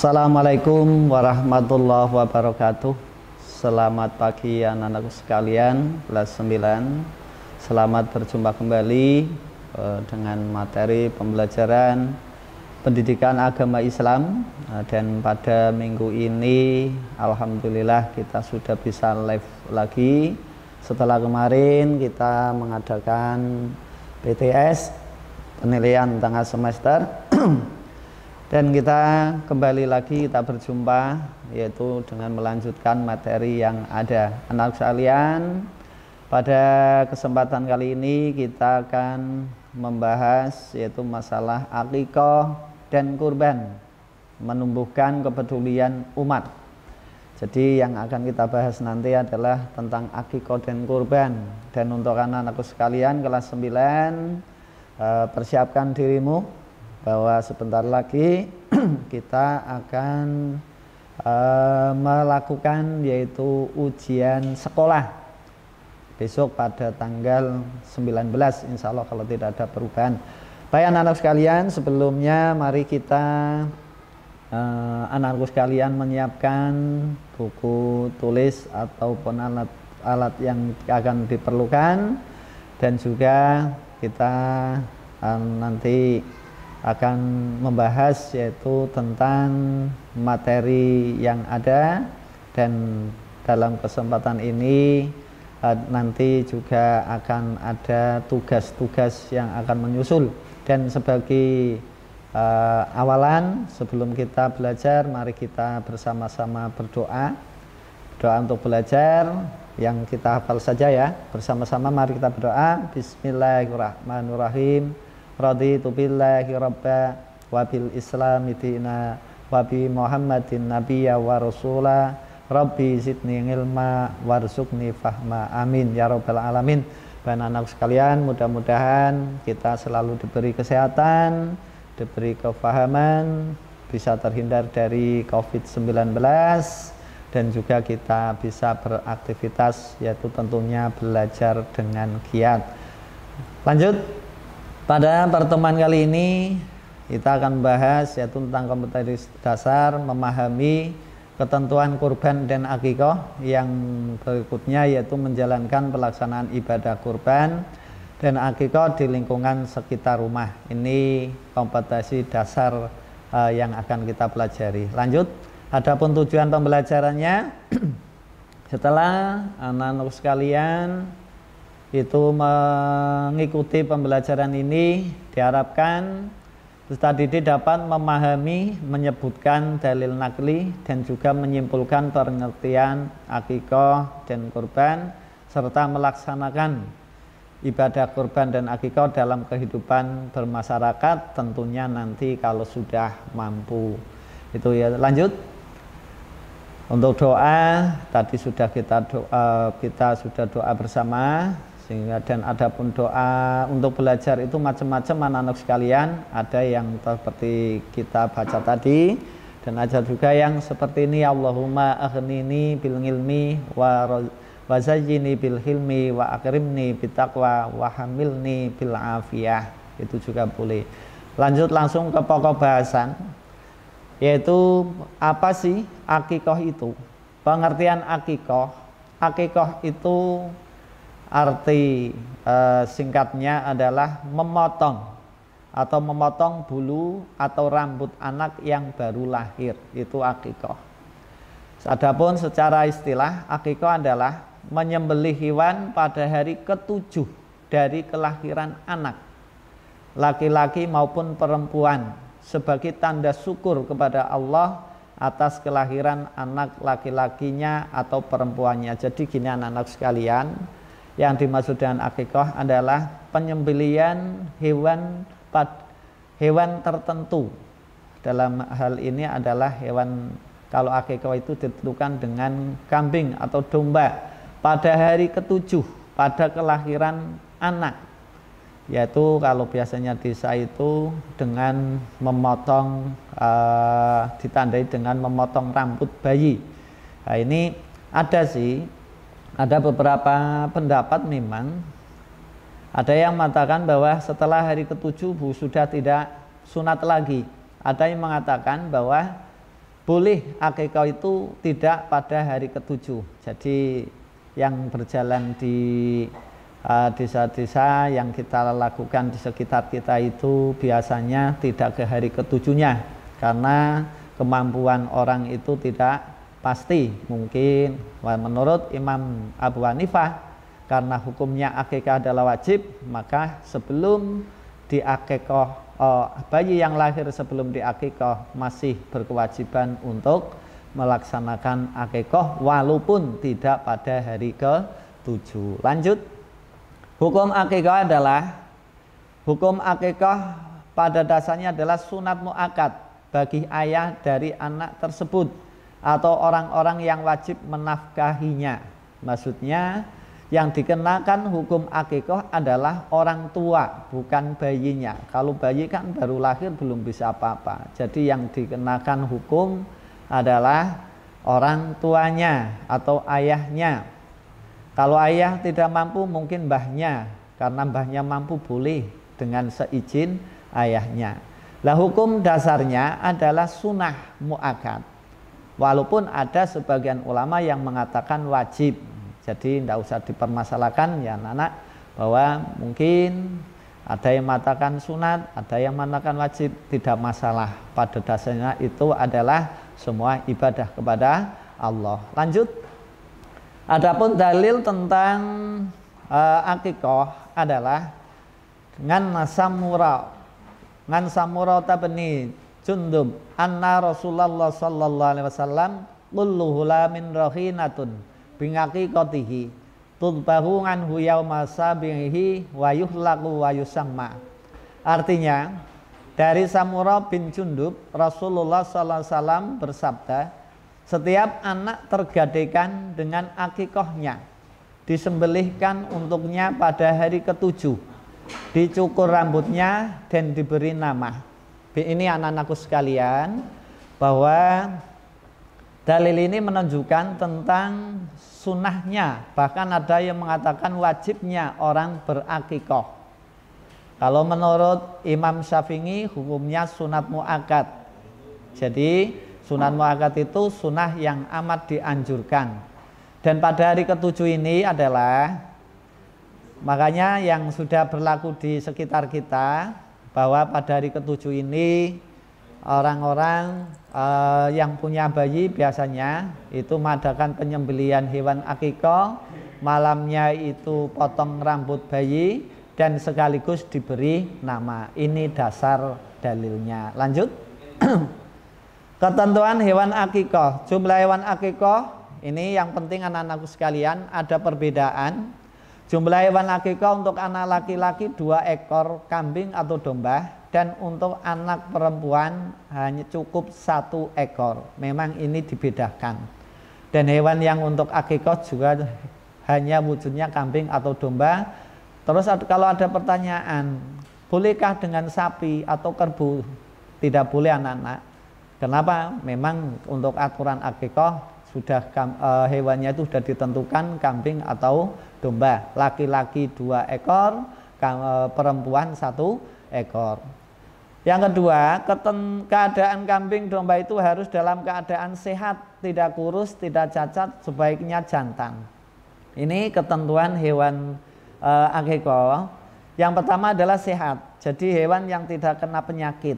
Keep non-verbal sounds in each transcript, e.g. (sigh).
Assalamualaikum warahmatullahi wabarakatuh Selamat pagi anak anak sekalian Kelas 9 Selamat berjumpa kembali eh, Dengan materi pembelajaran Pendidikan agama Islam eh, Dan pada minggu ini Alhamdulillah kita sudah bisa live lagi Setelah kemarin kita mengadakan PTS Penilaian tengah semester (clears throat) Dan kita kembali lagi kita berjumpa yaitu dengan melanjutkan materi yang ada. Anak sekalian, pada kesempatan kali ini kita akan membahas yaitu masalah akikoh dan kurban menumbuhkan kepedulian umat. Jadi yang akan kita bahas nanti adalah tentang akikoh dan kurban. Dan untuk anak-anakku sekalian kelas 9 eh, persiapkan dirimu bahwa sebentar lagi (clears throat) kita akan uh, melakukan yaitu ujian sekolah besok pada tanggal 19 insya Allah kalau tidak ada perubahan baik anak-anak sekalian sebelumnya mari kita eh, anak-anak uh, anak sekalian menyiapkan buku tulis ataupun alat alat yang akan diperlukan dan juga kita uh, nanti akan membahas yaitu tentang materi yang ada dan dalam kesempatan ini eh, nanti juga akan ada tugas-tugas yang akan menyusul dan sebagai uh, eh, awalan sebelum kita belajar mari kita bersama-sama berdoa doa untuk belajar yang kita hafal saja ya bersama-sama mari kita berdoa Bismillahirrahmanirrahim raditu billahi rabba wa bil islami dina wa bi muhammadin Nabiya wa rasula rabbi zidni ilma warzuqni fahma amin ya rabbal alamin dan anak sekalian mudah-mudahan kita selalu diberi kesehatan diberi kefahaman bisa terhindar dari covid-19 dan juga kita bisa beraktivitas yaitu tentunya belajar dengan giat lanjut pada pertemuan kali ini kita akan bahas yaitu tentang kompetensi dasar memahami ketentuan kurban dan akikoh yang berikutnya yaitu menjalankan pelaksanaan ibadah kurban dan akikoh di lingkungan sekitar rumah. Ini kompetensi dasar uh, yang akan kita pelajari. Lanjut, adapun tujuan pembelajarannya (clears throat) setelah anak-anak sekalian itu mengikuti pembelajaran ini diharapkan peserta didik dapat memahami, menyebutkan dalil nakli dan juga menyimpulkan pengertian akikoh dan kurban serta melaksanakan ibadah kurban dan akikoh dalam kehidupan bermasyarakat tentunya nanti kalau sudah mampu itu ya lanjut untuk doa tadi sudah kita doa, kita sudah doa bersama sehingga dan adapun doa untuk belajar itu macam-macam anak-anak sekalian ada yang seperti kita baca tadi dan ada juga yang seperti ini Allahumma aghnini bil ilmi wa wazajini bil hilmi wa akrimni bitaqwa wa hamilni bil afiyah itu juga boleh lanjut langsung ke pokok bahasan yaitu apa sih akikoh itu pengertian akikoh akikoh itu Arti eh, singkatnya adalah memotong atau memotong bulu atau rambut anak yang baru lahir itu akikoh. Adapun secara istilah akikoh adalah menyembelih hewan pada hari ketujuh dari kelahiran anak laki-laki maupun perempuan sebagai tanda syukur kepada Allah atas kelahiran anak laki-lakinya atau perempuannya. Jadi gini anak-anak sekalian, yang dimaksud dengan akikah adalah penyembelian hewan pad, hewan tertentu. Dalam hal ini adalah hewan kalau akikah itu ditentukan dengan kambing atau domba pada hari ketujuh pada kelahiran anak yaitu kalau biasanya desa itu dengan memotong e, ditandai dengan memotong rambut bayi. Nah, ini ada sih ada beberapa pendapat memang ada yang mengatakan bahwa setelah hari ketujuh sudah tidak sunat lagi. Ada yang mengatakan bahwa boleh akikah itu tidak pada hari ketujuh. Jadi yang berjalan di uh, desa-desa uh, yang kita lakukan di sekitar kita itu biasanya tidak ke hari ketujuhnya karena kemampuan orang itu tidak pasti mungkin menurut Imam Abu Hanifah karena hukumnya akikah adalah wajib maka sebelum diakikoh oh, eh, bayi yang lahir sebelum diakikoh masih berkewajiban untuk melaksanakan akikoh walaupun tidak pada hari ke 7 lanjut hukum akikoh adalah hukum akikoh pada dasarnya adalah sunat muakat bagi ayah dari anak tersebut atau orang-orang yang wajib menafkahinya. Maksudnya yang dikenakan hukum akikoh adalah orang tua, bukan bayinya. Kalau bayi kan baru lahir belum bisa apa-apa. Jadi yang dikenakan hukum adalah orang tuanya atau ayahnya. Kalau ayah tidak mampu mungkin mbahnya, karena mbahnya mampu boleh dengan seizin ayahnya. Lah hukum dasarnya adalah sunnah muakat Walaupun ada sebagian ulama yang mengatakan wajib. Jadi tidak usah dipermasalahkan ya anak-anak bahwa mungkin ada yang mengatakan sunat, ada yang mengatakan wajib, tidak masalah. Pada dasarnya itu adalah semua ibadah kepada Allah. Lanjut. Adapun dalil tentang uh, akikoh adalah dengan samura, dengan samura tabni Jundub anna Rasulullah sallallahu alaihi wasallam La Min rahinatun bingaki kotihi tudbahu anhu yauma sabihi wa yuhlaku wa yusamma artinya dari Samura bin Jundub Rasulullah sallallahu alaihi wasallam bersabda setiap anak tergadekan dengan akikohnya disembelihkan untuknya pada hari ketujuh dicukur rambutnya dan diberi nama ini anak-anakku sekalian bahwa dalil ini menunjukkan tentang sunnahnya bahkan ada yang mengatakan wajibnya orang berakikoh kalau menurut Imam Syafi'i hukumnya sunat mu'akad jadi sunat mu'akad itu sunnah yang amat dianjurkan dan pada hari ketujuh ini adalah makanya yang sudah berlaku di sekitar kita bahwa pada hari ketujuh ini orang-orang uh, yang punya bayi biasanya itu mengadakan penyembelian hewan akikah malamnya itu potong rambut bayi dan sekaligus diberi nama ini dasar dalilnya lanjut (clears throat) ketentuan hewan akikah jumlah hewan akikah ini yang penting anak-anakku sekalian ada perbedaan Jumlah hewan akikah untuk anak laki-laki dua ekor kambing atau domba dan untuk anak perempuan hanya cukup satu ekor. Memang ini dibedakan. Dan hewan yang untuk akikah juga hanya wujudnya kambing atau domba. Terus kalau ada pertanyaan, bolehkah dengan sapi atau kerbau? Tidak boleh anak-anak. Kenapa? Memang untuk aturan akikah sudah eh, hewannya itu sudah ditentukan kambing atau domba laki-laki dua ekor e, perempuan satu ekor yang kedua keadaan kambing domba itu harus dalam keadaan sehat tidak kurus tidak cacat sebaiknya jantan ini ketentuan hewan e, akeko yang pertama adalah sehat jadi hewan yang tidak kena penyakit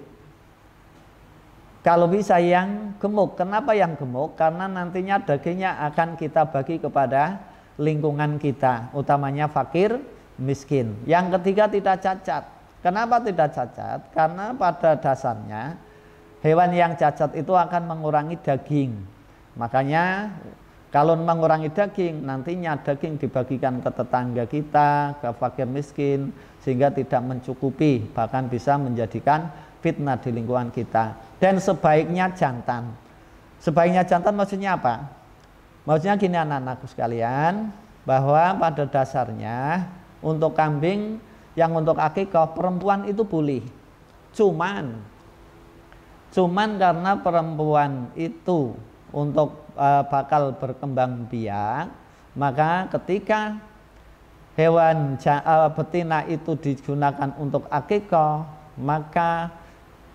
kalau bisa yang gemuk kenapa yang gemuk karena nantinya dagingnya akan kita bagi kepada lingkungan kita, utamanya fakir, miskin. Yang ketiga tidak cacat. Kenapa tidak cacat? Karena pada dasarnya hewan yang cacat itu akan mengurangi daging. Makanya kalau mengurangi daging, nantinya daging dibagikan ke tetangga kita, ke fakir miskin, sehingga tidak mencukupi, bahkan bisa menjadikan fitnah di lingkungan kita. Dan sebaiknya jantan. Sebaiknya jantan maksudnya apa? Maksudnya gini anak-anakku sekalian, bahwa pada dasarnya untuk kambing yang untuk akikah perempuan itu boleh. Cuman cuman karena perempuan itu untuk uh, bakal berkembang biak, maka ketika hewan ja, uh, betina itu digunakan untuk akikah, maka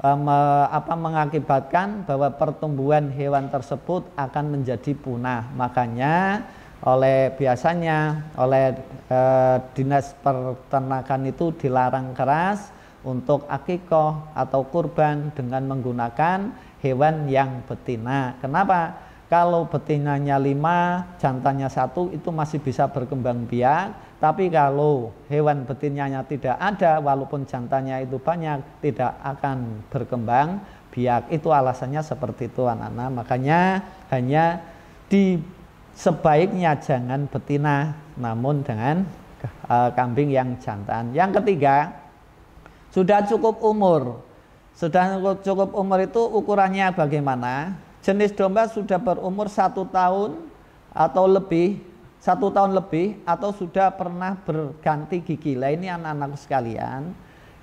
me, eh, apa, mengakibatkan bahwa pertumbuhan hewan tersebut akan menjadi punah. Makanya oleh biasanya oleh eh, dinas peternakan itu dilarang keras untuk akikoh atau kurban dengan menggunakan hewan yang betina. Kenapa? Kalau betinanya lima, jantannya satu, itu masih bisa berkembang biak. Tapi kalau hewan betinanya tidak ada, walaupun jantannya itu banyak, tidak akan berkembang biak. Itu alasannya seperti itu anak-anak. Makanya hanya di sebaiknya jangan betina, namun dengan eh, kambing yang jantan. Yang ketiga, sudah cukup umur. Sudah cukup umur itu ukurannya bagaimana? jenis domba sudah berumur satu tahun atau lebih satu tahun lebih atau sudah pernah berganti gigi. Lah ini anak-anak sekalian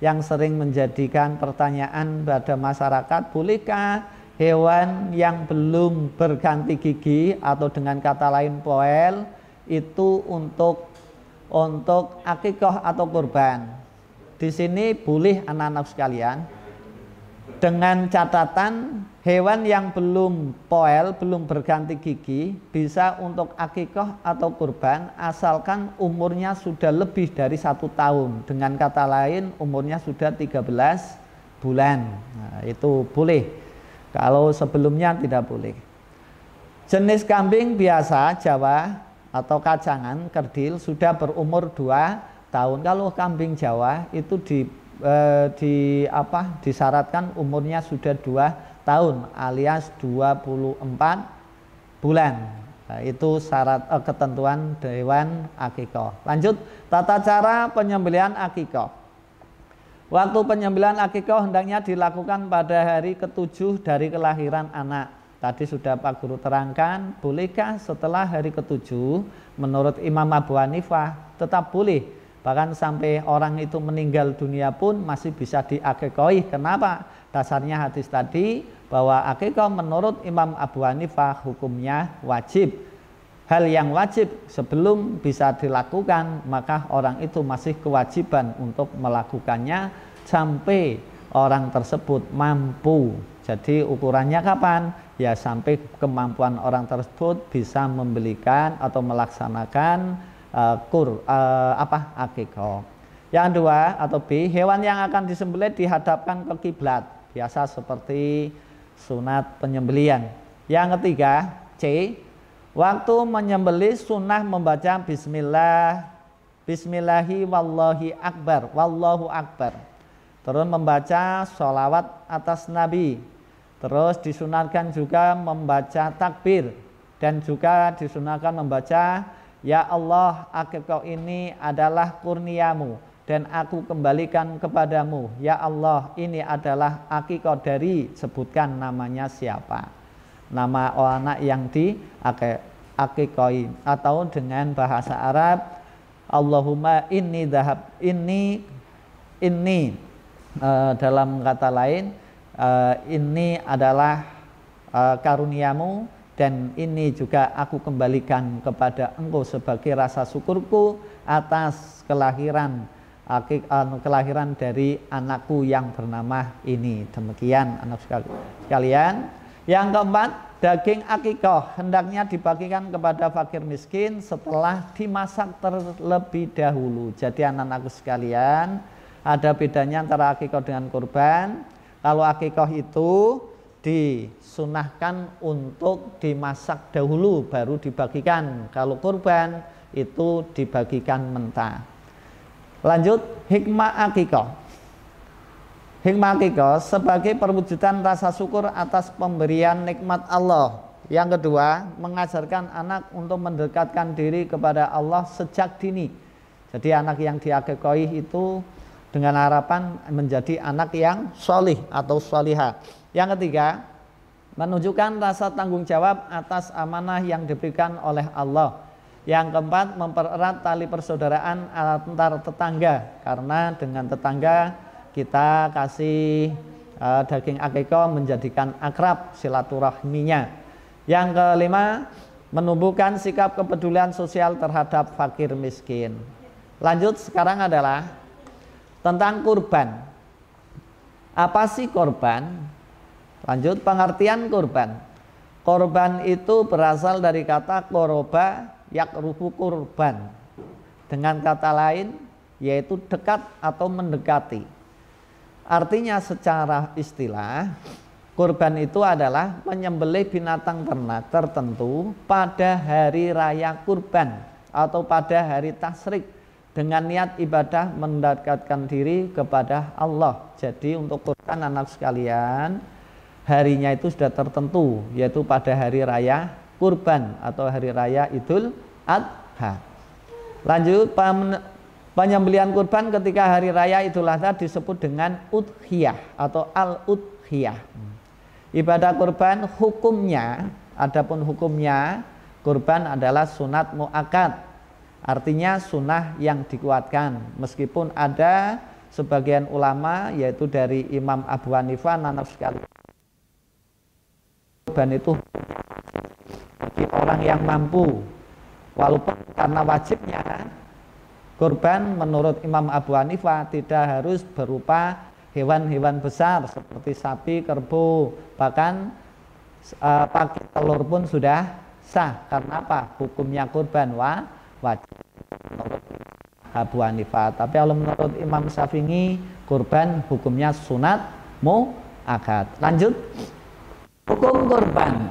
yang sering menjadikan pertanyaan pada masyarakat, bolehkah hewan yang belum berganti gigi atau dengan kata lain poel itu untuk untuk akikoh atau kurban. Di sini boleh anak-anak sekalian dengan catatan hewan yang belum poel, belum berganti gigi bisa untuk akikoh atau kurban asalkan umurnya sudah lebih dari satu tahun. Dengan kata lain umurnya sudah 13 bulan. Nah, itu boleh. Kalau sebelumnya tidak boleh. Jenis kambing biasa Jawa atau kacangan kerdil sudah berumur dua tahun. Kalau kambing Jawa itu di eh, di apa disyaratkan umurnya sudah 2 tahun alias 24 bulan. Nah, itu syarat eh, ketentuan dewan akikoh. Lanjut tata cara penyembelian akikoh. Waktu penyembelian akikoh hendaknya dilakukan pada hari ketujuh dari kelahiran anak. Tadi sudah Pak Guru terangkan, bolehkah setelah hari ketujuh menurut Imam Abu Hanifah tetap boleh. Bahkan sampai orang itu meninggal dunia pun masih bisa diakekoi. Kenapa? Dasarnya hadis tadi, bahwa akikah menurut Imam Abu Hanifah hukumnya wajib. Hal yang wajib sebelum bisa dilakukan maka orang itu masih kewajiban untuk melakukannya sampai orang tersebut mampu. Jadi ukurannya kapan? Ya sampai kemampuan orang tersebut bisa membelikan atau melaksanakan uh, kur uh, apa akikah. Yang dua atau B, hewan yang akan disembelih dihadapkan ke kiblat. Biasa seperti sunat penyembelian. Yang ketiga, C. Waktu menyembelih sunnah membaca bismillah Bismillahi wallahi akbar Wallahu akbar Terus membaca sholawat atas Nabi Terus disunatkan juga membaca takbir Dan juga disunatkan membaca Ya Allah akhir ini adalah kurniamu dan aku kembalikan kepadamu ya Allah ini adalah akikah dari sebutkan namanya siapa nama anak yang di akikahin atau dengan bahasa Arab Allahumma ini dahab ini ini uh, eh, dalam kata lain uh, eh, ini adalah uh, karuniamu dan ini juga aku kembalikan kepada engkau sebagai rasa syukurku atas kelahiran Anu, kelahiran dari anakku yang bernama ini. Demikian anak sekalian. Yang keempat, daging akikoh hendaknya dibagikan kepada fakir miskin setelah dimasak terlebih dahulu. Jadi anak-anakku sekalian, ada bedanya antara akikoh dengan kurban. Kalau akikoh itu disunahkan untuk dimasak dahulu baru dibagikan. Kalau kurban itu dibagikan mentah. Lanjut hikmah akikoh. Hikmah akikoh sebagai perwujudan rasa syukur atas pemberian nikmat Allah. Yang kedua, mengajarkan anak untuk mendekatkan diri kepada Allah sejak dini. Jadi anak yang diakikoi itu dengan harapan menjadi anak yang solih atau soliha. Yang ketiga, menunjukkan rasa tanggung jawab atas amanah yang diberikan oleh Allah yang keempat, mempererat tali persaudaraan antar tetangga karena dengan tetangga kita kasih uh, daging akeko menjadikan akrab silaturahminya. Yang kelima, menumbuhkan sikap kepedulian sosial terhadap fakir miskin. Lanjut sekarang adalah tentang kurban. Apa sih korban? Lanjut pengertian kurban Korban itu berasal dari kata koroba rufu kurban. Dengan kata lain yaitu dekat atau mendekati. Artinya secara istilah kurban itu adalah menyembelih binatang ternak tertentu pada hari raya kurban atau pada hari tasrik dengan niat ibadah mendekatkan diri kepada Allah. Jadi untuk kurban anak sekalian, harinya itu sudah tertentu yaitu pada hari raya kurban atau hari raya Idul Adha. Lanjut penyembelian kurban ketika hari raya Idul Adha disebut dengan udhiyah atau al-udhiyah. Ibadah kurban hukumnya, adapun hukumnya kurban adalah sunat muakat, Artinya sunnah yang dikuatkan meskipun ada sebagian ulama yaitu dari Imam Abu Hanifah nanaf sekali kurban itu bagi orang yang mampu Walaupun karena wajibnya kurban menurut Imam Abu Hanifah tidak harus berupa hewan-hewan besar seperti sapi, kerbau, bahkan uh, pakai telur pun sudah sah. Karena apa? Hukumnya kurban wa wajib menurut Abu Hanifah. Tapi kalau menurut Imam Syafi'i kurban hukumnya sunat mu akad. Lanjut. Hukum kurban.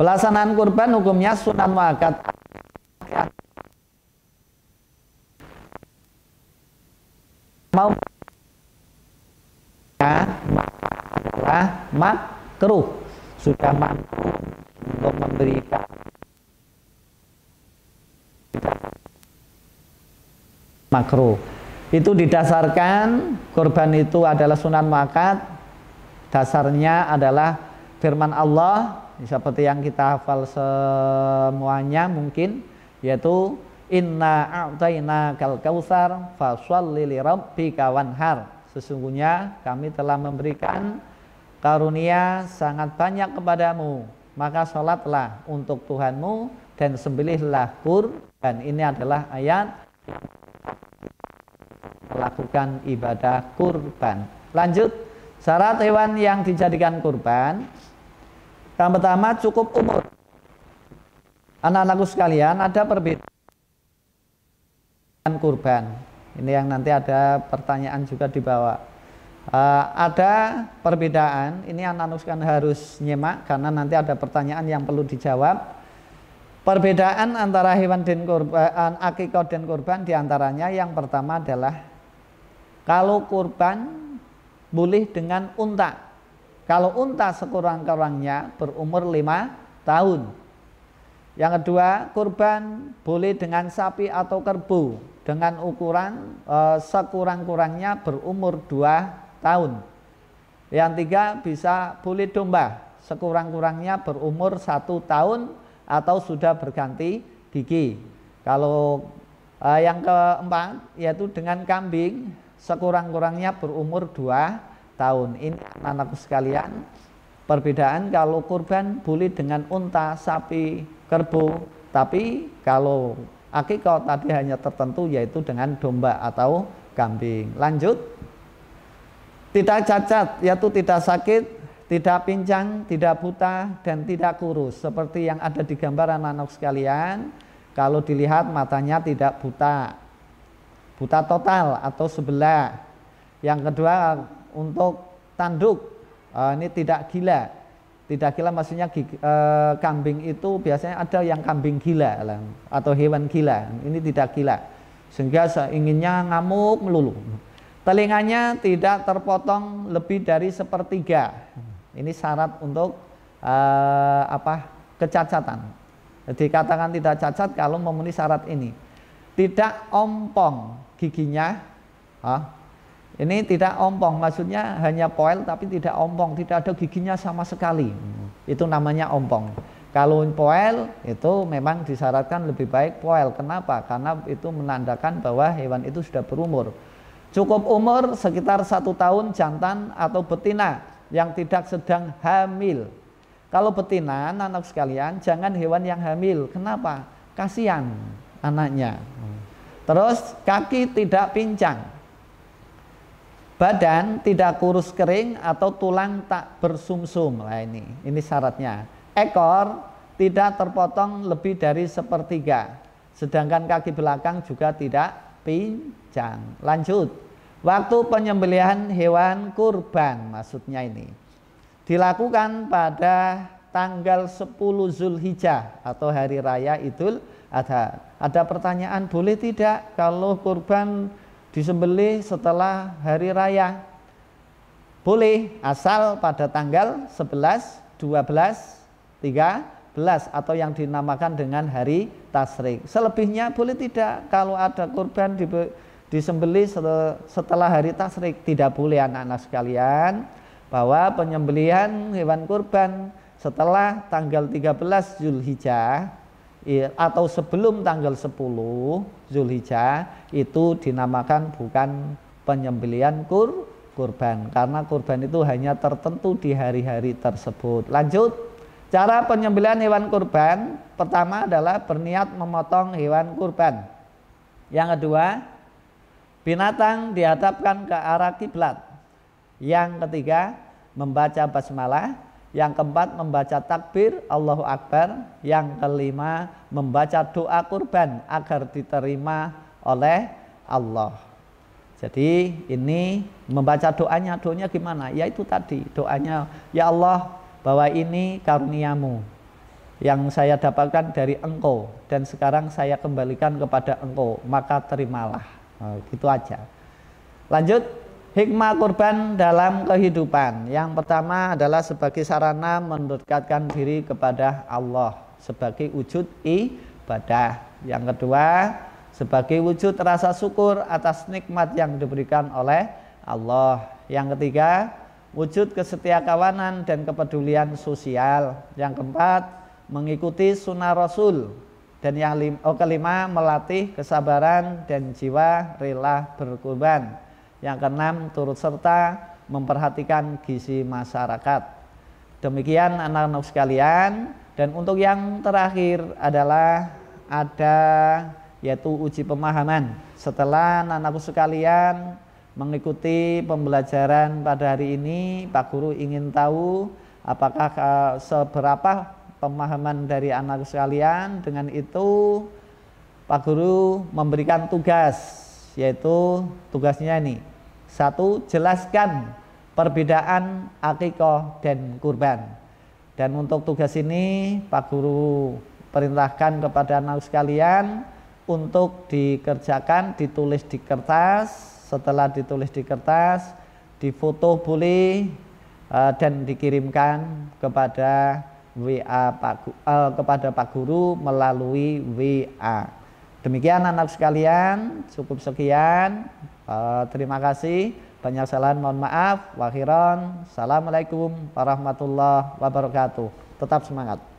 Pelaksanaan kurban hukumnya sunat mu akad. mau ya, adalah makruh sudah mampu untuk memberikan makruh itu didasarkan korban itu adalah sunan makat dasarnya adalah firman Allah seperti yang kita hafal semuanya mungkin yaitu Inna a'tayna kal kausar fasalli li rabbika wanhar. Sesungguhnya kami telah memberikan karunia sangat banyak kepadamu. Maka sholatlah untuk Tuhanmu dan sembelihlah Dan Ini adalah ayat melakukan ibadah kurban. Lanjut, syarat hewan yang dijadikan kurban. Yang pertama cukup umur. Anak-anakku sekalian, ada perbedaan kurban. Ini yang nanti ada pertanyaan juga di bawah. Eh, uh, ada perbedaan, ini anak kan harus nyemak karena nanti ada pertanyaan yang perlu dijawab. Perbedaan antara hewan dan kurban, eh, akikah dan kurban diantaranya yang pertama adalah kalau kurban boleh dengan unta. Kalau unta sekurang-kurangnya berumur lima tahun. Yang kedua, kurban boleh dengan sapi atau kerbau dengan ukuran uh, sekurang-kurangnya berumur 2 tahun. Yang tiga bisa bulit domba sekurang-kurangnya berumur satu tahun atau sudah berganti gigi. Kalau uh, yang keempat yaitu dengan kambing sekurang-kurangnya berumur 2 tahun. Ini anak-anakku sekalian perbedaan kalau kurban bulit dengan unta, sapi, kerbau. Tapi kalau Akikah tadi hanya tertentu yaitu dengan domba atau kambing. Lanjut. Tidak cacat yaitu tidak sakit, tidak pincang, tidak buta dan tidak kurus seperti yang ada di gambaran anak sekalian. Kalau dilihat matanya tidak buta. Buta total atau sebelah. Yang kedua untuk tanduk. Eh, ini tidak gila tidak gila maksudnya e, kambing itu biasanya ada yang kambing gila atau hewan gila. Ini tidak gila. Sehingga seinginnya ngamuk melulu. Telinganya tidak terpotong lebih dari sepertiga. Ini syarat untuk e, apa kecacatan. Dikatakan tidak cacat kalau memenuhi syarat ini. Tidak ompong giginya, ah, ini tidak ompong, maksudnya hanya poil tapi tidak ompong, tidak ada giginya sama sekali. Itu namanya ompong. Kalau poel itu memang disyaratkan lebih baik poel. Kenapa? Karena itu menandakan bahwa hewan itu sudah berumur. Cukup umur sekitar satu tahun jantan atau betina yang tidak sedang hamil. Kalau betina, anak sekalian, jangan hewan yang hamil. Kenapa? Kasihan anaknya. Terus kaki tidak pincang Badan tidak kurus kering atau tulang tak bersumsum. lah ini, ini syaratnya. Ekor tidak terpotong lebih dari sepertiga. Sedangkan kaki belakang juga tidak pincang. Lanjut. Waktu penyembelihan hewan kurban maksudnya ini. Dilakukan pada tanggal 10 Zulhijjah atau hari raya Idul Adha. Ada pertanyaan boleh tidak kalau kurban disembelih setelah hari raya. Boleh asal pada tanggal 11, 12, 13 atau yang dinamakan dengan hari tasrik. Selebihnya boleh tidak kalau ada kurban di, disembeli setelah hari tasrik tidak boleh anak-anak sekalian bahwa penyembelian hewan kurban setelah tanggal 13 Zulhijjah iya, atau sebelum tanggal 10 Zulhijjah itu dinamakan bukan penyembelian kur kurban karena kurban itu hanya tertentu di hari-hari tersebut. Lanjut, cara penyembelian hewan kurban pertama adalah berniat memotong hewan kurban. Yang kedua, binatang dihadapkan ke arah kiblat. Yang ketiga, membaca basmalah. Yang keempat membaca takbir Allahu Akbar. Yang kelima membaca doa kurban agar diterima oleh Allah. Jadi ini membaca doanya, doanya gimana? Ya itu tadi doanya, ya Allah bahwa ini karuniamu yang saya dapatkan dari engkau dan sekarang saya kembalikan kepada engkau maka terimalah nah, gitu aja lanjut hikmah kurban dalam kehidupan. Yang pertama adalah sebagai sarana mendekatkan diri kepada Allah sebagai wujud ibadah. Yang kedua, sebagai wujud rasa syukur atas nikmat yang diberikan oleh Allah. Yang ketiga, wujud kesetia kawanan dan kepedulian sosial. Yang keempat, mengikuti sunnah Rasul. Dan yang oh, kelima, melatih kesabaran dan jiwa rela berkorban. Yang keenam, turut serta memperhatikan gizi masyarakat. Demikian anak-anak sekalian, dan untuk yang terakhir adalah ada yaitu uji pemahaman. Setelah anak anak sekalian mengikuti pembelajaran pada hari ini, Pak Guru ingin tahu apakah eh, seberapa pemahaman dari anak sekalian. Dengan itu, Pak Guru memberikan tugas yaitu tugasnya ini. Satu, jelaskan perbedaan akikoh dan kurban. Dan untuk tugas ini Pak Guru perintahkan kepada anak sekalian untuk dikerjakan ditulis di kertas, setelah ditulis di kertas difoto boleh e, dan dikirimkan kepada WA Pak uh, kepada Pak Guru melalui WA. Demikian anak sekalian, cukup sekian. Eh, terima kasih. Banyak salam, mohon maaf. Wakhiran. Assalamualaikum warahmatullahi wabarakatuh. Tetap semangat.